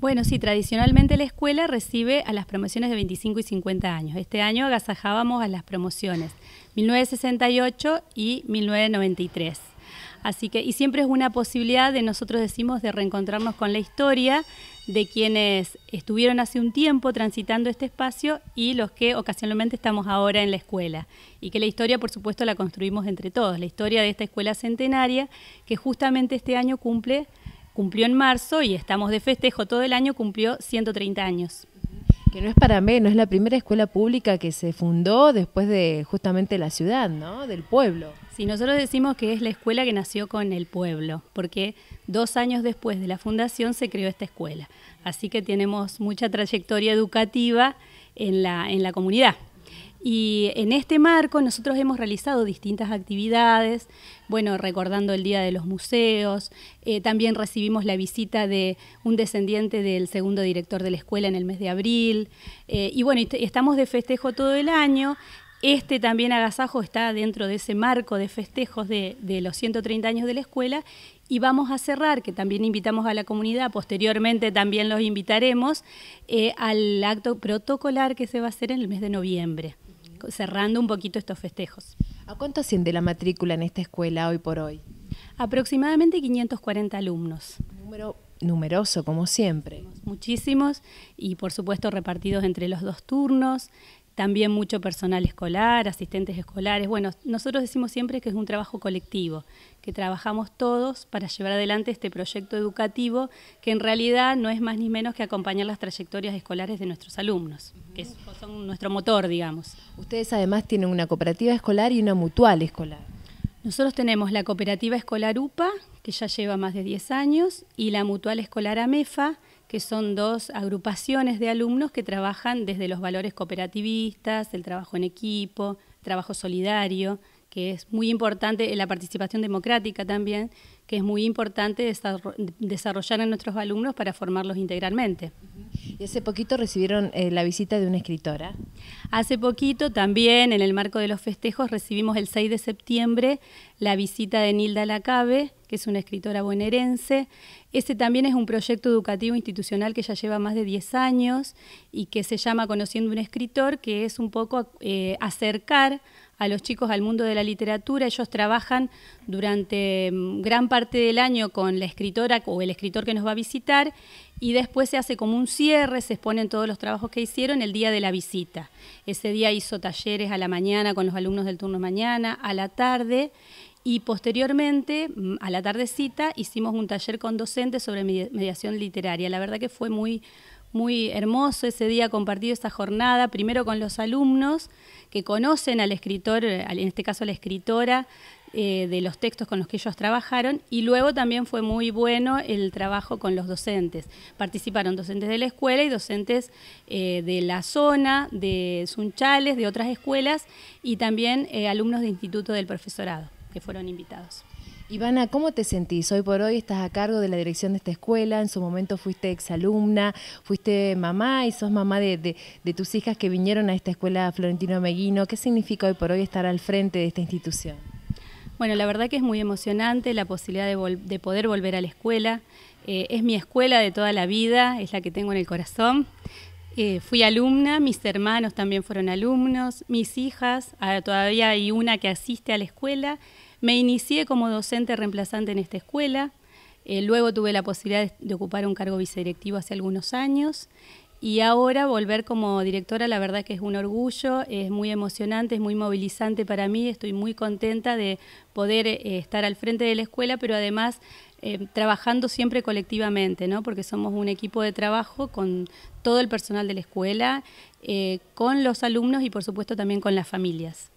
Bueno, sí, tradicionalmente la escuela recibe a las promociones de 25 y 50 años. Este año agasajábamos a las promociones 1968 y 1993. Así que, y siempre es una posibilidad de nosotros decimos de reencontrarnos con la historia de quienes estuvieron hace un tiempo transitando este espacio y los que ocasionalmente estamos ahora en la escuela. Y que la historia, por supuesto, la construimos entre todos. La historia de esta escuela centenaria, que justamente este año cumple cumplió en marzo y estamos de festejo todo el año, cumplió 130 años. Que no es para menos, es la primera escuela pública que se fundó después de justamente la ciudad, ¿no? Del pueblo. Sí, nosotros decimos que es la escuela que nació con el pueblo, porque dos años después de la fundación se creó esta escuela. Así que tenemos mucha trayectoria educativa en la, en la comunidad. Y en este marco nosotros hemos realizado distintas actividades, bueno, recordando el Día de los Museos, eh, también recibimos la visita de un descendiente del segundo director de la escuela en el mes de abril, eh, y bueno, estamos de festejo todo el año. Este también agasajo está dentro de ese marco de festejos de, los 130 años de la escuela y vamos a cerrar, que también invitamos a la comunidad, posteriormente también los invitaremos eh, al acto protocolar que se va a hacer en el mes de noviembre cerrando un poquito estos festejos. ¿A cuánto asciende la matrícula en esta escuela hoy por hoy? Aproximadamente 540 alumnos. Número numeroso, como siempre. Muchísimos y por supuesto repartidos entre los dos turnos también mucho personal escolar, asistentes escolares. Bueno, nosotros decimos siempre que es un trabajo colectivo, que trabajamos todos para llevar adelante este proyecto educativo que en realidad no es más ni menos que acompañar las trayectorias escolares de nuestros alumnos son nuestro motor, digamos. Ustedes además tienen una cooperativa escolar y una mutual escolar. Nosotros tenemos la cooperativa escolar UPA, que ya lleva más de 10 años, y la mutual escolar AMEFA, que son dos agrupaciones de alumnos que trabajan desde los valores cooperativistas, el trabajo en equipo, trabajo solidario, que es muy importante, la participación democrática también, que es muy importante desarrollar en nuestros alumnos para formarlos integralmente. Y hace poquito recibieron eh, la visita de una escritora. Hace poquito también, en el marco de los festejos, recibimos el 6 de septiembre la visita de Nilda Lacabe, que es una escritora bonaerense. Ese también es un proyecto educativo institucional que ya lleva más de 10 años y que se llama Conociendo un escritor, que es un poco eh, acercar a los chicos al mundo de la literatura. Ellos trabajan durante mm, gran parte del año con la escritora o el escritor que nos va a visitar y después se hace como un cierre, se exponen todos los trabajos que hicieron el día de la visita. Ese día hizo talleres a la mañana con los alumnos del turno mañana, a la tarde y posteriormente, mm, a la tardecita, hicimos un taller con docentes sobre mediación literaria. La verdad que fue muy muy hermoso ese día compartido esa jornada, primero con los alumnos que conocen al escritor, en este caso a la escritora, eh, de los textos con los que ellos trabajaron y luego también fue muy bueno el trabajo con los docentes. Participaron docentes de la escuela y docentes eh, de la zona, de Sunchales, de otras escuelas y también eh, alumnos de Instituto del Profesorado que fueron invitados. Ivana, ¿cómo te sentís? Hoy por hoy estás a cargo de la dirección de esta escuela, en su momento fuiste exalumna, fuiste mamá y sos mamá de, tus hijas que vinieron a esta escuela Florentino Meguino. ¿Qué significa hoy por hoy estar al frente de esta institución? Bueno, la verdad que es muy emocionante la posibilidad de, poder volver a la escuela. Eh, es mi escuela de toda la vida, es la que tengo en el corazón. Eh, fui alumna, mis hermanos también fueron alumnos, mis hijas, ah, todavía hay una que asiste a la escuela. Me inicié como docente reemplazante en esta escuela. Eh, luego tuve la posibilidad de, de ocupar un cargo vicedirectivo hace algunos años y ahora volver como directora, la verdad que es un orgullo, es muy emocionante, es muy movilizante para mí, estoy muy contenta de poder eh, estar al frente de la escuela, pero además eh, trabajando siempre colectivamente, ¿no? porque somos un equipo de trabajo con todo el personal de la escuela, eh, con los alumnos y por supuesto también con las familias.